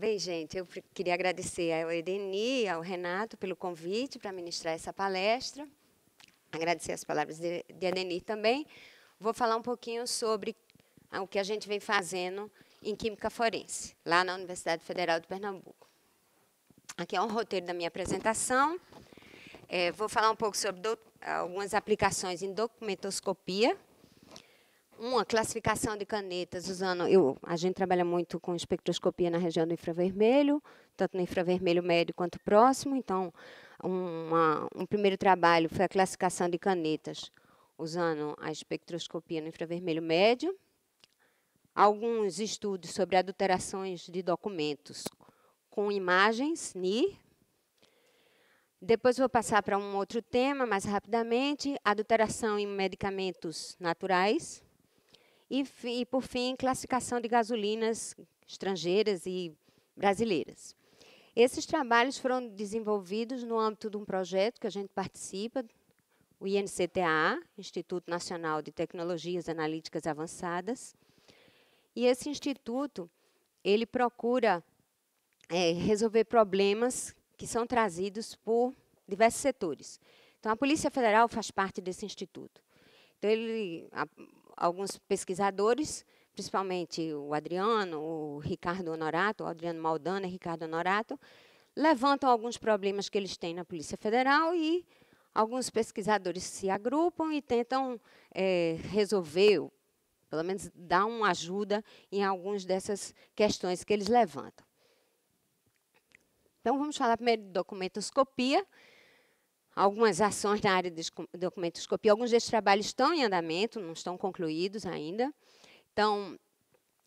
Bem, gente, eu queria agradecer ao Edeni, ao Renato pelo convite para ministrar essa palestra. Agradecer as palavras de, de Edeni também. Vou falar um pouquinho sobre o que a gente vem fazendo em Química Forense, lá na Universidade Federal de Pernambuco. Aqui é um roteiro da minha apresentação. É, vou falar um pouco sobre do, algumas aplicações em documentoscopia, uma classificação de canetas usando. Eu, a gente trabalha muito com espectroscopia na região do infravermelho, tanto no infravermelho médio quanto próximo. Então, uma, um primeiro trabalho foi a classificação de canetas usando a espectroscopia no infravermelho médio. Alguns estudos sobre adulterações de documentos com imagens, NIR, depois vou passar para um outro tema, mais rapidamente, adulteração em medicamentos naturais. E, e, por fim, classificação de gasolinas estrangeiras e brasileiras. Esses trabalhos foram desenvolvidos no âmbito de um projeto que a gente participa, o INCTA, Instituto Nacional de Tecnologias Analíticas Avançadas. E esse instituto, ele procura é, resolver problemas que são trazidos por diversos setores. Então, a Polícia Federal faz parte desse instituto. Então, ele, a, alguns pesquisadores, principalmente o Adriano, o Ricardo Honorato, o Adriano Maldana e Ricardo Honorato, levantam alguns problemas que eles têm na Polícia Federal e alguns pesquisadores se agrupam e tentam é, resolver, pelo menos dar uma ajuda em algumas dessas questões que eles levantam. Então, vamos falar primeiro de documentoscopia, algumas ações na área de documentoscopia. Alguns desses trabalhos estão em andamento, não estão concluídos ainda. Então,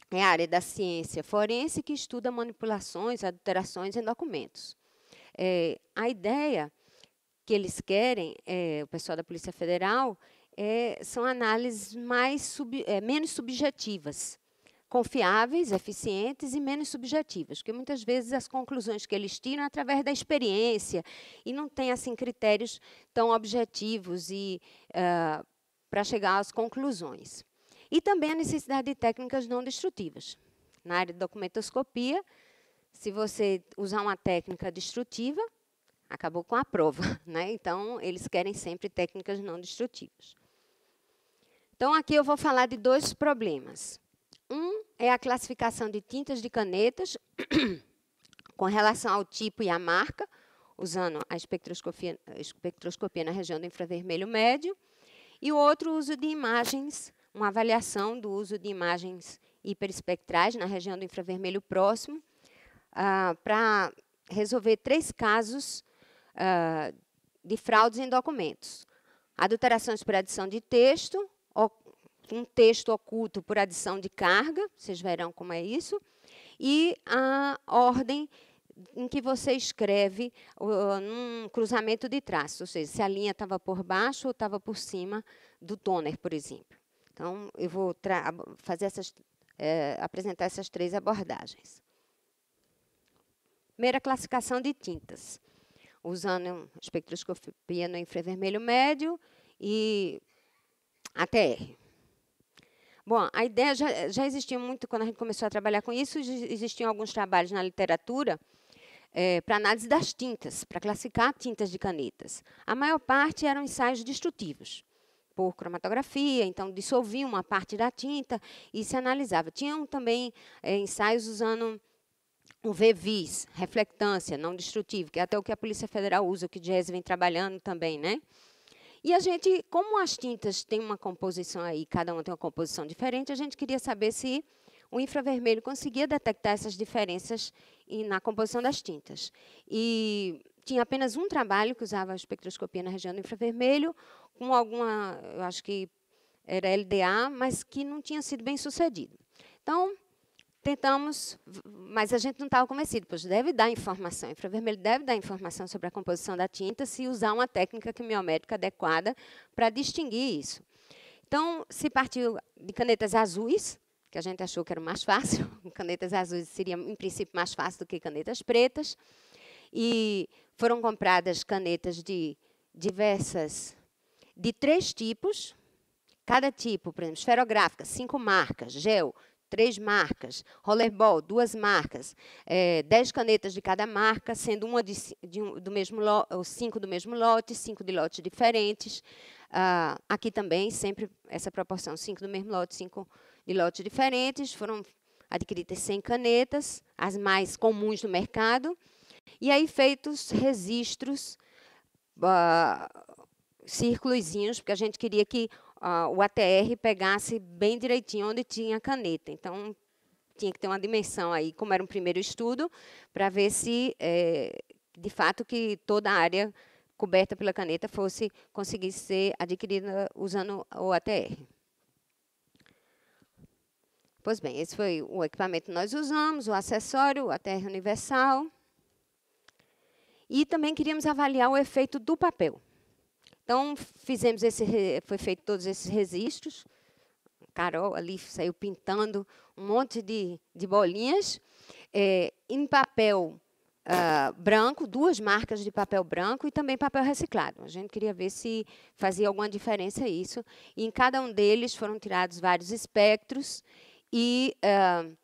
é a área da ciência forense que estuda manipulações, adulterações em documentos. É, a ideia que eles querem, é, o pessoal da Polícia Federal, é, são análises mais sub, é, menos subjetivas, confiáveis, eficientes e menos subjetivas, porque muitas vezes as conclusões que eles tiram é através da experiência e não tem assim critérios tão objetivos e uh, eh, para chegar às conclusões. E também a necessidade de técnicas não destrutivas. Na área de documentoscopia, se você usar uma técnica destrutiva, acabou com a prova. Né? Então, eles querem sempre técnicas não destrutivas. Então, aqui eu vou falar de dois problemas. Um é a classificação de tintas de canetas com relação ao tipo e à marca, usando a espectroscopia, espectroscopia na região do infravermelho médio. E o outro o uso de imagens, uma avaliação do uso de imagens hiperespectrais na região do infravermelho próximo, uh, ah, para resolver três casos uh, de fraudes em documentos. Adulterações por adição de texto, um texto oculto por adição de carga, vocês verão como é isso, e a ordem em que você escreve uh, num cruzamento de traços, ou seja, se a linha estava por baixo ou estava por cima do toner, por exemplo. Então, eu vou fazer essas, é, apresentar essas três abordagens. Primeira classificação de tintas, usando espectroscopia no infravermelho médio e ATR. Bom, a ideia já, já existia muito quando a gente começou a trabalhar com isso, existiam alguns trabalhos na literatura é, eh, para análise das tintas, para classificar tintas de canetas. A maior parte eram ensaios destrutivos, por cromatografia, então dissolvia uma parte da tinta e se analisava. Tinham também é, ensaios usando o VVIS, reflectância não destrutivo, que é até o que a Polícia Federal usa, o que o vem trabalhando também, né? E a gente, como as tintas têm uma composição aí, cada uma tem uma composição diferente, a gente queria saber se o infravermelho conseguia detectar essas diferenças na composição das tintas. E tinha apenas um trabalho que usava a espectroscopia na região do infravermelho, com alguma, eu acho que era LDA, mas que não tinha sido bem sucedido. Então, tentamos, mas a gente não estava convencido, pois deve dar informação, infravermelho deve dar informação sobre a composição da tinta se usar uma técnica quimiométrica adequada para distinguir isso. Então, se partiu de canetas azuis, que a gente achou que era mais fácil, canetas azuis seria, em princípio, mais fácil do que canetas pretas, e foram compradas canetas de diversas, de três tipos, cada tipo, por exemplo, esferográfica, cinco marcas, gel, três marcas, rollerball, duas marcas, é, dez canetas de cada marca, sendo uma de, de um, do mesmo lote, cinco do mesmo lote, cinco de lotes diferentes. Ah, aqui também, sempre essa proporção, cinco do mesmo lote, cinco de lotes diferentes. Foram adquiridas 100 canetas, as mais comuns do mercado, e aí feitos registros, uh, porque a gente queria que uh, o ATR pegasse bem direitinho onde tinha a caneta. Então, tinha que ter uma dimensão aí, como era um primeiro estudo, para ver se, é, de fato, que toda a área coberta pela caneta fosse conseguir ser adquirida usando o ATR. Pois bem, esse foi o equipamento que nós usamos, o acessório, o ATR universal. E também queríamos avaliar o efeito do papel. Então, fizemos esse, foi feito todos esses registros. Carol ali saiu pintando um monte de, de bolinhas. É, em papel uh, branco, duas marcas de papel branco e também papel reciclado. A gente queria ver se fazia alguma diferença isso. E em cada um deles foram tirados vários espectros e uh,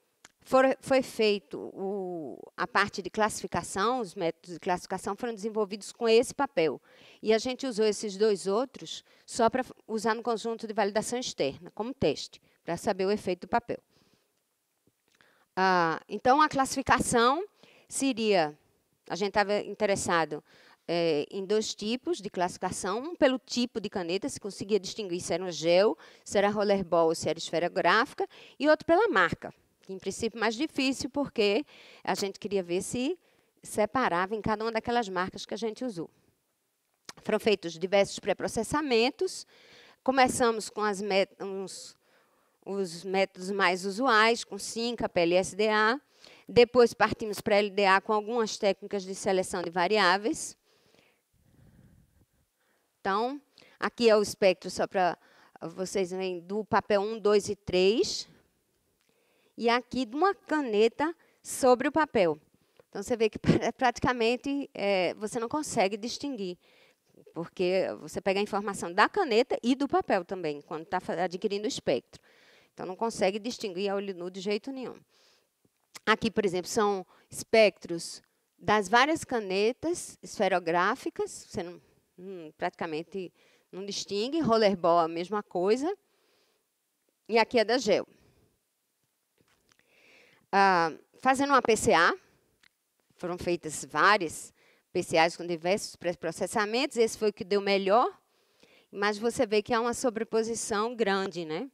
For, foi feito o, a parte de classificação, os métodos de classificação foram desenvolvidos com esse papel. E a gente usou esses dois outros só para usar no conjunto de validação externa, como teste, para saber o efeito do papel. Ah, então, a classificação seria, a gente estava interessado é, em dois tipos de classificação, um pelo tipo de caneta, se conseguia distinguir se era um gel, se era rollerball, se era esfera gráfica, e outro pela marca em princípio mais difícil, porque a gente queria ver se separava em cada uma daquelas marcas que a gente usou. Foram feitos diversos pré-processamentos, começamos com uns, os métodos mais usuais, com SINCA, PLSDA, depois partimos para LDA com algumas técnicas de seleção de variáveis. Então, aqui é o espectro, só para vocês verem, do papel 1, 2 e 3, e aqui de uma caneta sobre o papel. Então, você vê que praticamente é, você não consegue distinguir, porque você pega a informação da caneta e do papel também, quando está adquirindo o espectro. Então, não consegue distinguir a olho nu de jeito nenhum. Aqui, por exemplo, são espectros das várias canetas esferográficas, você não, hum, praticamente não distingue, rollerball é a mesma coisa, e aqui é da gel. Ah, fazendo uma PCA, foram feitas várias PCAs com diversos pré-processamentos, esse foi o que deu melhor, mas você vê que há uma sobreposição grande, né?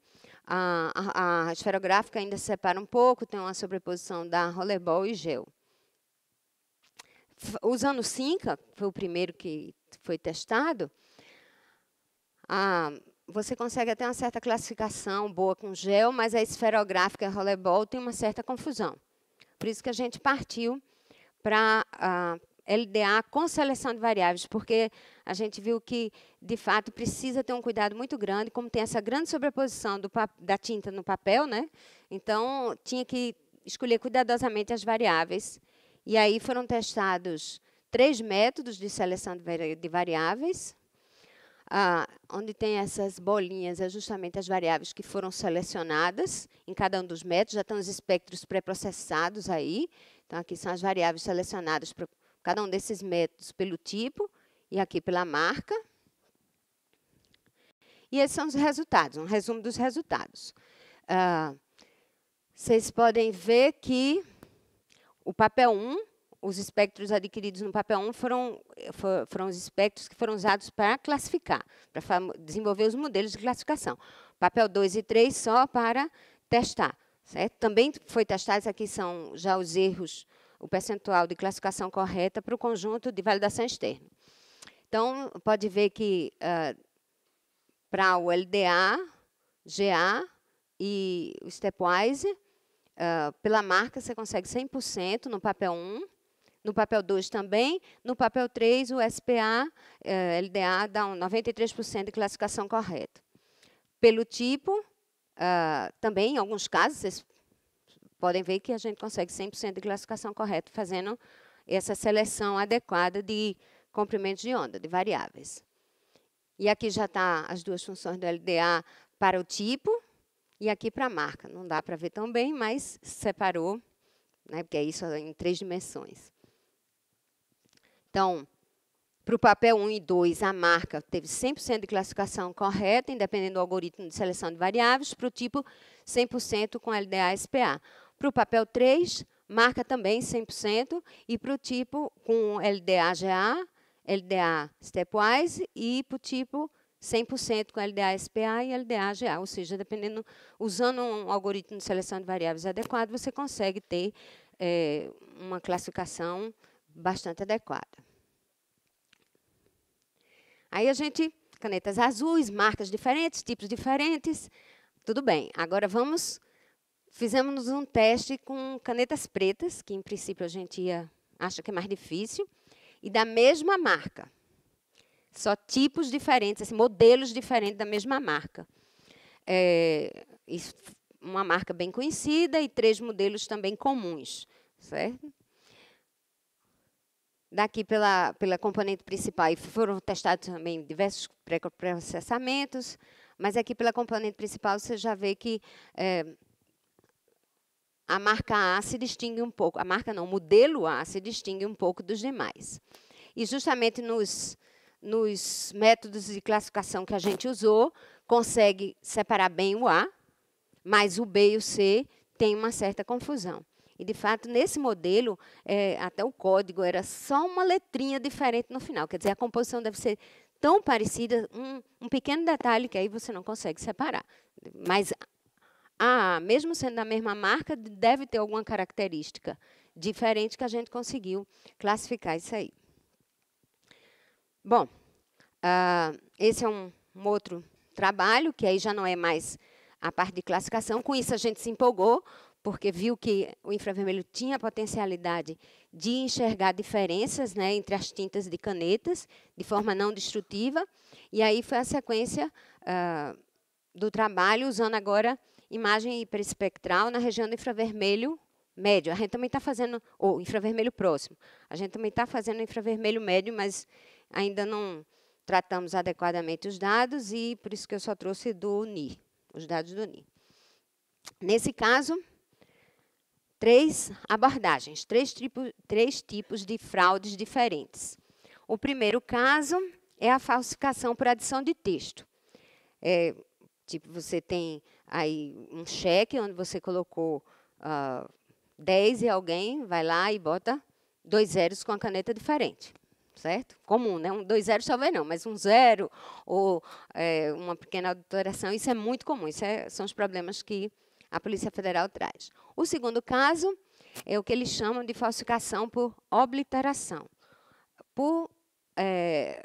A, a, a esferográfica ainda separa um pouco, tem uma sobreposição da rollerball e gel. F usando o Cinca, foi o primeiro que foi testado, a você consegue até uma certa classificação boa com gel, mas a esferográfica rolebol tem uma certa confusão. Por isso que a gente partiu para ah, a LDA com seleção de variáveis, porque a gente viu que, de fato, precisa ter um cuidado muito grande, como tem essa grande sobreposição da tinta no papel, né? então tinha que escolher cuidadosamente as variáveis. E aí foram testados três métodos de seleção de variáveis, ah, onde tem essas bolinhas, é justamente as variáveis que foram selecionadas em cada um dos métodos, já estão os espectros pré-processados aí. Então, aqui são as variáveis selecionadas para cada um desses métodos pelo tipo e aqui pela marca. E esses são os resultados, um resumo dos resultados. Ah, vocês podem ver que o papel 1 os espectros adquiridos no papel 1 foram, foram os espectros que foram usados para classificar, para desenvolver os modelos de classificação. Papel 2 e 3 só para testar. Certo? Também foi testado, isso aqui são já os erros, o percentual de classificação correta para o conjunto de validação externa. Então, pode ver que uh, para o LDA, GA e o Stepwise, uh, pela marca você consegue 100% no papel 1, no papel 2 também. No papel 3, o SPA, eh, LDA, dá um 93% de classificação correta. Pelo tipo, ah, também, em alguns casos, vocês podem ver que a gente consegue 100% de classificação correta fazendo essa seleção adequada de comprimentos de onda, de variáveis. E aqui já está as duas funções do LDA para o tipo e aqui para a marca. Não dá para ver tão bem, mas separou, né, porque é isso em três dimensões. Então, para o papel 1 e 2, a marca teve 100% de classificação correta, independente do algoritmo de seleção de variáveis, para o tipo 100% com LDA-SPA. Para o papel 3, marca também 100%, e para o tipo com LDA-GA, LDA Stepwise, e para o tipo 100% com LDA-SPA e LDA-GA, ou seja, dependendo, usando um algoritmo de seleção de variáveis adequado, você consegue ter é, uma classificação bastante adequada. Aí a gente, canetas azuis, marcas diferentes, tipos diferentes, tudo bem. Agora vamos, fizemos um teste com canetas pretas, que em princípio a gente ia, acha que é mais difícil, e da mesma marca. Só tipos diferentes, assim, modelos diferentes da mesma marca. É, isso, uma marca bem conhecida e três modelos também comuns, certo? daqui pela, pela componente principal, e foram testados também diversos pré-processamentos, mas aqui pela componente principal você já vê que é, a marca A se distingue um pouco, a marca não, o modelo A se distingue um pouco dos demais. E justamente nos, nos métodos de classificação que a gente usou, consegue separar bem o A, mas o B e o C têm uma certa confusão. E, de fato, nesse modelo, é, até o código era só uma letrinha diferente no final. Quer dizer, a composição deve ser tão parecida, um, um pequeno detalhe que aí você não consegue separar. Mas, a, mesmo sendo da mesma marca, deve ter alguma característica diferente que a gente conseguiu classificar isso aí. Bom, uh, esse é um, um outro trabalho, que aí já não é mais a parte de classificação. Com isso, a gente se empolgou, porque viu que o infravermelho tinha a potencialidade de enxergar diferenças né, entre as tintas de canetas, de forma não destrutiva. E aí foi a sequência uh, do trabalho, usando agora imagem hiperespectral na região do infravermelho médio. A gente também está fazendo, ou infravermelho próximo. A gente também está fazendo infravermelho médio, mas ainda não tratamos adequadamente os dados, e por isso que eu só trouxe do NIR, os dados do NIR. Nesse caso, três abordagens, três, tipo, três tipos de fraudes diferentes. O primeiro caso é a falsificação por adição de texto. É, tipo, você tem aí um cheque onde você colocou uh, ah, 10 e alguém vai lá e bota dois zeros com a caneta diferente. Certo? Comum, né? Um, dois zeros talvez não, mas um zero ou é, uma pequena adulteração, isso é muito comum. Isso é, são os problemas que a Polícia Federal traz. O segundo caso é o que eles chamam de falsificação por obliteração, por, é,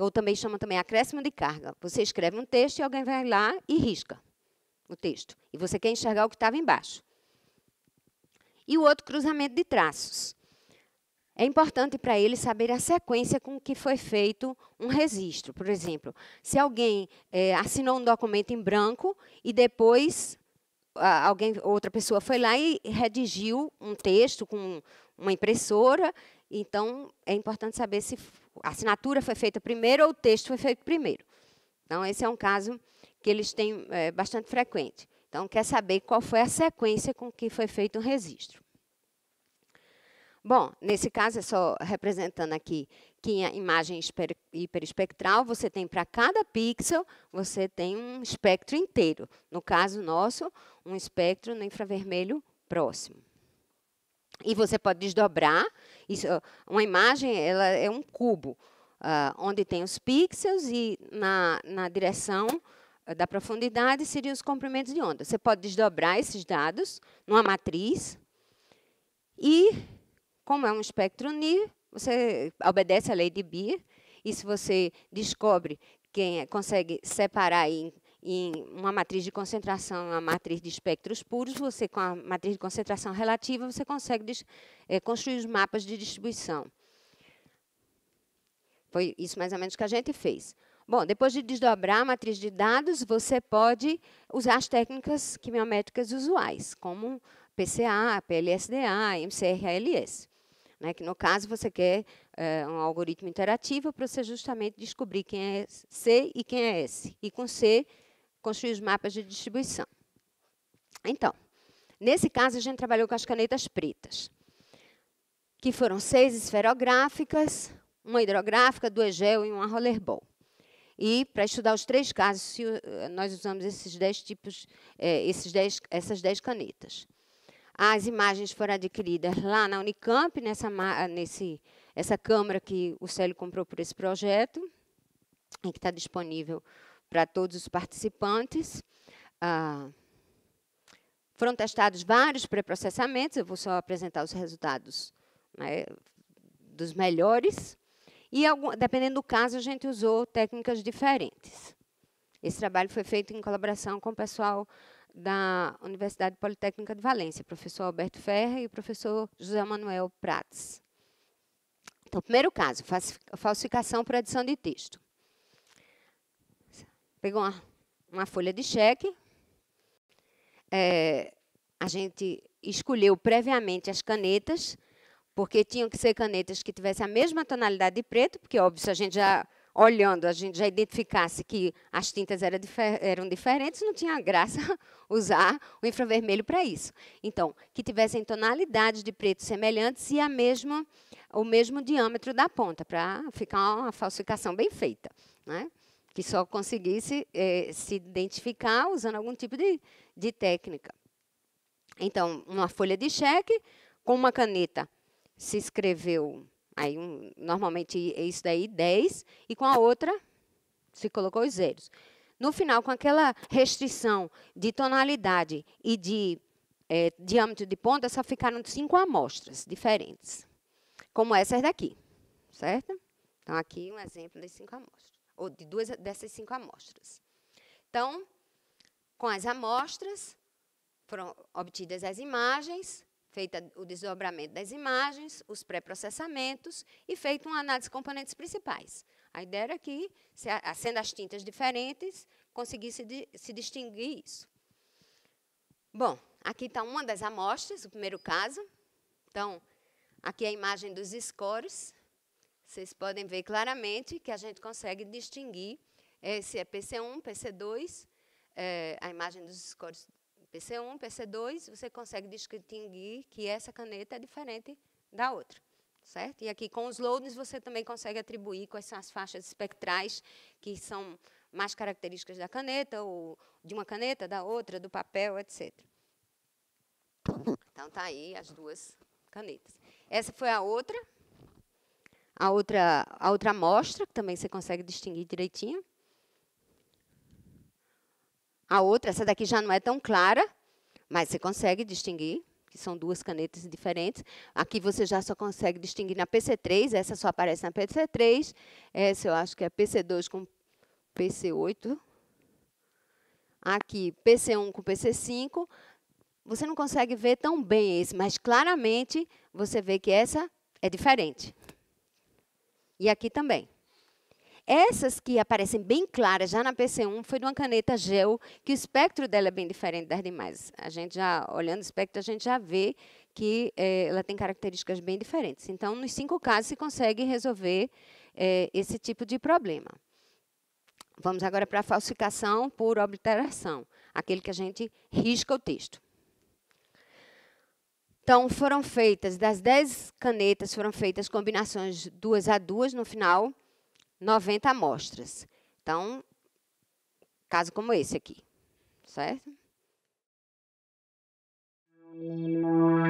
ou também chamam também acréscimo de carga. Você escreve um texto e alguém vai lá e risca o texto. E você quer enxergar o que estava embaixo. E o outro, cruzamento de traços. É importante para ele saber a sequência com que foi feito um registro. Por exemplo, se alguém é, assinou um documento em branco e depois alguém, outra pessoa foi lá e redigiu um texto com uma impressora. Então, é importante saber se a assinatura foi feita primeiro ou o texto foi feito primeiro. Então, esse é um caso que eles têm é, bastante frequente. Então, quer saber qual foi a sequência com que foi feito o registro. Bom, nesse caso, é só representando aqui que é a imagem hiperespectral, você tem para cada pixel, você tem um espectro inteiro. No caso nosso, um espectro no infravermelho próximo. E você pode desdobrar. Isso, uma imagem ela é um cubo, uh, onde tem os pixels e na, na direção ah, da profundidade seriam os comprimentos de onda. Você pode desdobrar esses dados numa matriz e, como é um espectro NIR, você obedece à lei de Beer, e se você descobre quem é, consegue separar em, em uma matriz de concentração, uma matriz de espectros puros, você com a matriz de concentração relativa, você consegue des, é, construir os mapas de distribuição. Foi isso mais ou menos que a gente fez. Bom, depois de desdobrar a matriz de dados, você pode usar as técnicas quimiométricas usuais, como PCA, PLSDA, MCRALS. Né, que no caso você quer é, um algoritmo interativo para você justamente descobrir quem é C e quem é S. E com C, construir os mapas de distribuição. Então, nesse caso, a gente trabalhou com as canetas pretas, que foram seis esferográficas, uma hidrográfica, duas gel e uma rollerball. E para estudar os três casos, eh, nós usamos esses dez tipos, eh, esses dez, essas dez canetas. As imagens foram adquiridas lá na Unicamp, nessa, nesse essa câmera que o Célio comprou por esse projeto e que está disponível para todos os participantes. Ah, foram testados vários pré-processamentos, eu vou só apresentar os resultados né, dos melhores. E, algum, dependendo do caso, a gente usou técnicas diferentes. Esse trabalho foi feito em colaboração com o pessoal da Universidade Politécnica de Valência, professor Alberto Ferreira e professor José Manuel Prates. Então, primeiro caso, falsificação para edição de texto. Pegou uma, uma folha de cheque, é, a gente escolheu previamente as canetas, porque tinham que ser canetas que tivessem a mesma tonalidade de preto, porque, óbvio, se a gente já, olhando, a gente já identificasse que as tintas eram, eram diferentes, não tinha graça usar o infravermelho para isso. Então, que tivessem tonalidades de preto semelhantes e a mesma o mesmo diâmetro da ponta, para ficar uma falsificação bem feita, né? que só conseguisse eh, se identificar usando algum tipo de, de técnica. Então, uma folha de cheque, com uma caneta se escreveu, aí um, normalmente isso daí, 10, e com a outra se colocou os zeros. No final, com aquela restrição de tonalidade e de é, diâmetro de ponta, só ficaram cinco amostras diferentes como essas daqui, certo? Então, aqui um exemplo das cinco amostras, ou de duas dessas cinco amostras. Então, com as amostras, foram obtidas as imagens, feita o desdobramento das imagens, os pré-processamentos e feita uma análise de componentes principais. A ideia era que, sendo as tintas diferentes, conseguisse se distinguir isso. Bom, aqui está uma das amostras, o primeiro caso. Então, Aqui é a imagem dos scores. Vocês podem ver claramente que a gente consegue distinguir Esse se é PC1, PC2, é, a imagem dos scores PC1, PC2, você consegue distinguir que essa caneta é diferente da outra. Certo? E aqui com os loads você também consegue atribuir quais são as faixas espectrais que são mais características da caneta, ou de uma caneta, da outra, do papel, etc. Então, tá aí as duas canetas. Essa foi a outra. A outra, a outra amostra, que também você consegue distinguir direitinho. A outra, essa daqui já não é tão clara, mas você consegue distinguir, que são duas canetas diferentes. Aqui você já só consegue distinguir na PC3, essa só aparece na PC3. Essa eu acho que é PC2 com PC8. Aqui, PC1 com PC5 você não consegue ver tão bem esse, mas claramente você vê que essa é diferente. E aqui também. Essas que aparecem bem claras já na PC1 foi de uma caneta gel, que o espectro dela é bem diferente das demais. A gente já, olhando o espectro, a gente já vê que é, ela tem características bem diferentes. Então, nos cinco casos, se consegue resolver é, esse tipo de problema. Vamos agora para a falsificação por obliteração, aquele que a gente risca o texto. Então, foram feitas, das 10 canetas, foram feitas combinações duas a duas, no final, 90 amostras. Então, caso como esse aqui, certo? Música